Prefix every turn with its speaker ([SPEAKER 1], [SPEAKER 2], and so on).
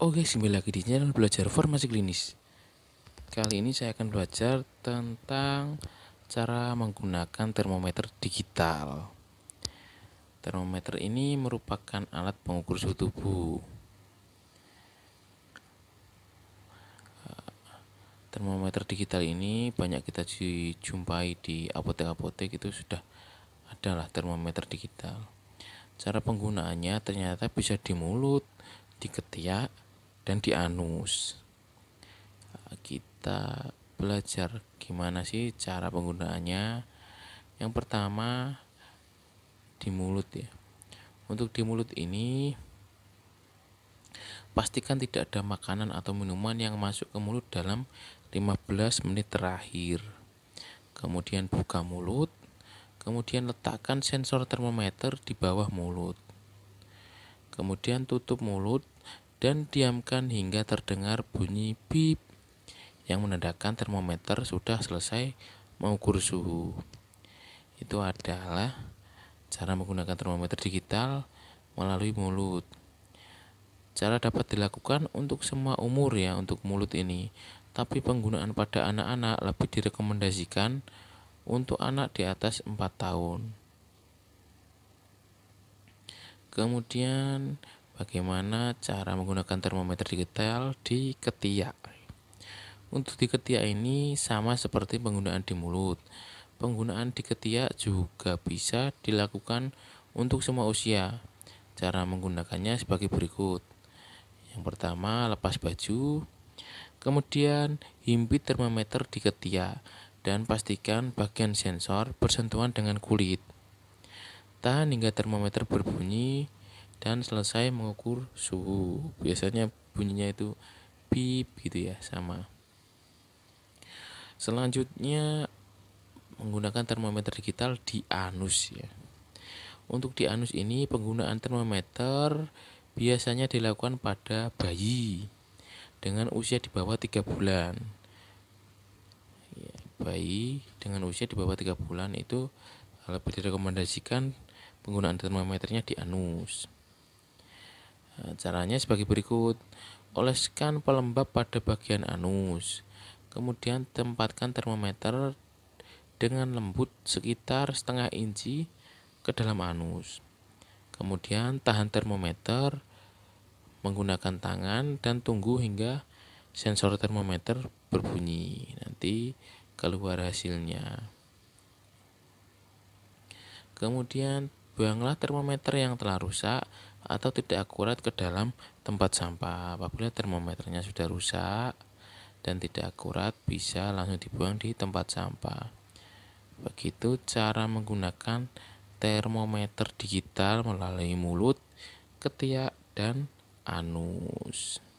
[SPEAKER 1] Oke, kembali lagi di channel belajar farmasi klinis. Kali ini saya akan belajar tentang cara menggunakan termometer digital. Termometer ini merupakan alat pengukur suhu tubuh. Termometer digital ini banyak kita dijumpai di apotek-apotek itu sudah adalah termometer digital. Cara penggunaannya ternyata bisa di mulut, di ketiak, dan di anus. Nah, kita belajar gimana sih cara penggunaannya. Yang pertama di mulut ya. Untuk di mulut ini pastikan tidak ada makanan atau minuman yang masuk ke mulut dalam 15 menit terakhir. Kemudian buka mulut, kemudian letakkan sensor termometer di bawah mulut. Kemudian tutup mulut dan diamkan hingga terdengar bunyi bip yang menandakan termometer sudah selesai mengukur suhu. Itu adalah cara menggunakan termometer digital melalui mulut. Cara dapat dilakukan untuk semua umur ya untuk mulut ini, tapi penggunaan pada anak-anak lebih direkomendasikan untuk anak di atas 4 tahun. Kemudian bagaimana cara menggunakan termometer digital di ketiak. Untuk di ketiak ini sama seperti penggunaan di mulut. Penggunaan di ketiak juga bisa dilakukan untuk semua usia. Cara menggunakannya sebagai berikut. Yang pertama, lepas baju. Kemudian, himpit termometer di ketiak dan pastikan bagian sensor bersentuhan dengan kulit. Tahan hingga termometer berbunyi dan selesai mengukur suhu. Biasanya bunyinya itu pip gitu ya, sama. Selanjutnya menggunakan termometer digital di anus ya. Untuk di anus ini penggunaan termometer biasanya dilakukan pada bayi dengan usia di bawah 3 bulan. Ya, bayi dengan usia di bawah 3 bulan itu lebih direkomendasikan penggunaan termometernya di anus. Eh, caranya sebagai berikut. Oleskan pelembab pada bagian anus. Kemudian tempatkan termometer dengan lembut sekitar setengah inci ke dalam anus. Kemudian tahan termometer menggunakan tangan dan tunggu hingga sensor termometer berbunyi. Nanti keluar hasilnya. Kemudian buanglah termometer yang telah rusak atau tidak akurat ke dalam tempat sampah. Apabila termometernya sudah rusak dan tidak akurat, bisa langsung dibuang di tempat sampah. Begitu cara menggunakan termometer digital melalui mulut, ketiak, dan anus.